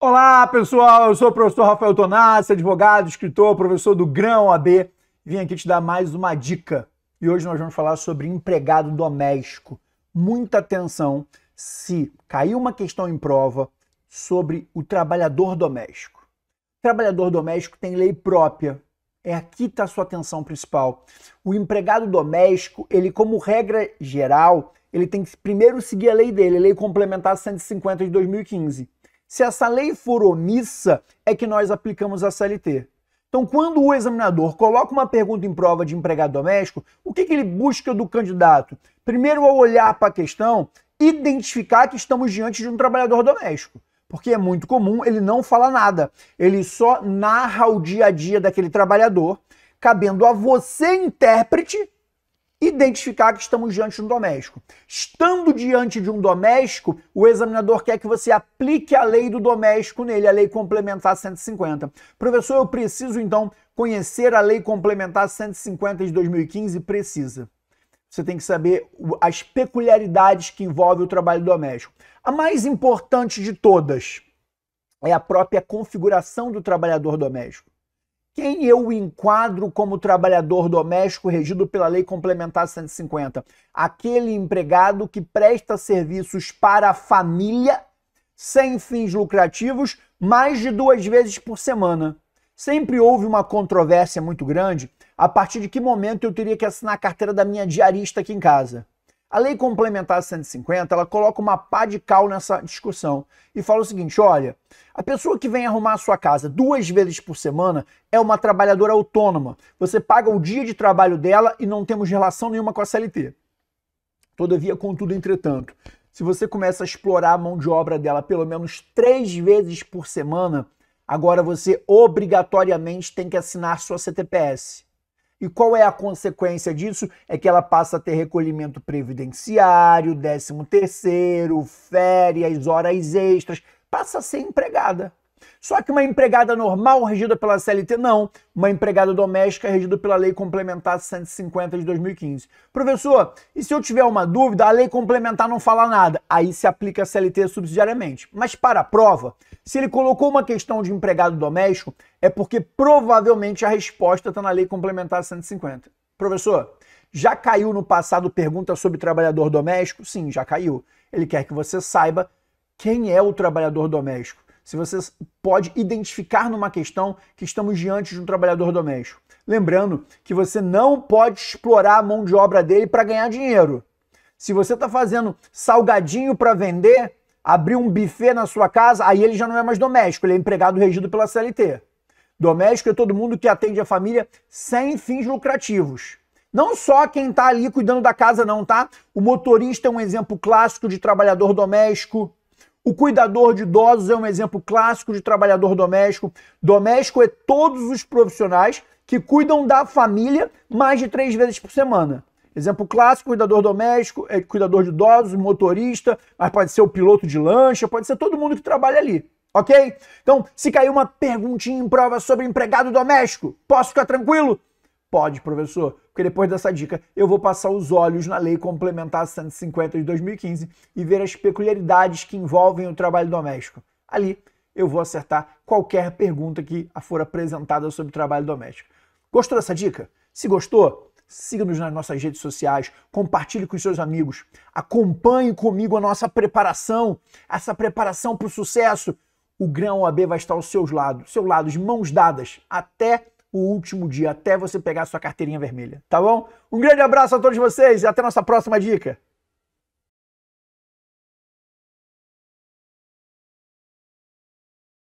Olá, pessoal. Eu sou o professor Rafael Tonassi, advogado, escritor, professor do Grão AB. Vim aqui te dar mais uma dica. E hoje nós vamos falar sobre empregado doméstico. Muita atenção se caiu uma questão em prova sobre o trabalhador doméstico. O trabalhador doméstico tem lei própria. É aqui que está a sua atenção principal. O empregado doméstico, ele como regra geral, ele tem que primeiro seguir a lei dele, a lei complementar 150 de 2015 se essa lei for omissa, é que nós aplicamos a CLT. Então, quando o examinador coloca uma pergunta em prova de empregado doméstico, o que, que ele busca do candidato? Primeiro, ao olhar para a questão, identificar que estamos diante de um trabalhador doméstico. Porque é muito comum ele não falar nada, ele só narra o dia a dia daquele trabalhador, cabendo a você, intérprete, identificar que estamos diante de um doméstico. Estando diante de um doméstico, o examinador quer que você aplique a lei do doméstico nele, a lei complementar 150. Professor, eu preciso então conhecer a lei complementar 150 de 2015? Precisa. Você tem que saber as peculiaridades que envolve o trabalho doméstico. A mais importante de todas é a própria configuração do trabalhador doméstico. Quem eu enquadro como trabalhador doméstico regido pela Lei Complementar 150? Aquele empregado que presta serviços para a família sem fins lucrativos mais de duas vezes por semana. Sempre houve uma controvérsia muito grande a partir de que momento eu teria que assinar a carteira da minha diarista aqui em casa. A Lei Complementar 150, ela coloca uma pá de cal nessa discussão e fala o seguinte, olha, a pessoa que vem arrumar a sua casa duas vezes por semana é uma trabalhadora autônoma. Você paga o dia de trabalho dela e não temos relação nenhuma com a CLT. Todavia, contudo, entretanto, se você começa a explorar a mão de obra dela pelo menos três vezes por semana, agora você obrigatoriamente tem que assinar sua CTPS. E qual é a consequência disso? É que ela passa a ter recolhimento previdenciário, 13 terceiro, férias, horas extras, passa a ser empregada. Só que uma empregada normal regida pela CLT, não. Uma empregada doméstica regida pela Lei Complementar 150 de 2015. Professor, e se eu tiver uma dúvida, a Lei Complementar não fala nada. Aí se aplica a CLT subsidiariamente. Mas para a prova, se ele colocou uma questão de empregado doméstico, é porque provavelmente a resposta está na Lei Complementar 150. Professor, já caiu no passado pergunta sobre trabalhador doméstico? Sim, já caiu. Ele quer que você saiba quem é o trabalhador doméstico se você pode identificar numa questão que estamos diante de um trabalhador doméstico. Lembrando que você não pode explorar a mão de obra dele para ganhar dinheiro. Se você está fazendo salgadinho para vender, abrir um buffet na sua casa, aí ele já não é mais doméstico, ele é empregado regido pela CLT. Doméstico é todo mundo que atende a família sem fins lucrativos. Não só quem está ali cuidando da casa, não, tá? O motorista é um exemplo clássico de trabalhador doméstico. O cuidador de idosos é um exemplo clássico de trabalhador doméstico. Doméstico é todos os profissionais que cuidam da família mais de três vezes por semana. Exemplo clássico: cuidador doméstico, é cuidador de idosos, motorista, mas pode ser o piloto de lancha, pode ser todo mundo que trabalha ali. Ok? Então, se cair uma perguntinha em prova sobre empregado doméstico, posso ficar tranquilo? Pode, professor, porque depois dessa dica eu vou passar os olhos na Lei Complementar 150 de 2015 e ver as peculiaridades que envolvem o trabalho doméstico. Ali eu vou acertar qualquer pergunta que for apresentada sobre trabalho doméstico. Gostou dessa dica? Se gostou, siga-nos nas nossas redes sociais, compartilhe com seus amigos, acompanhe comigo a nossa preparação, essa preparação para o sucesso. O Grão OAB vai estar ao seu lado, seu lado, de mãos dadas, até o último dia, até você pegar a sua carteirinha vermelha, tá bom? Um grande abraço a todos vocês e até nossa próxima dica!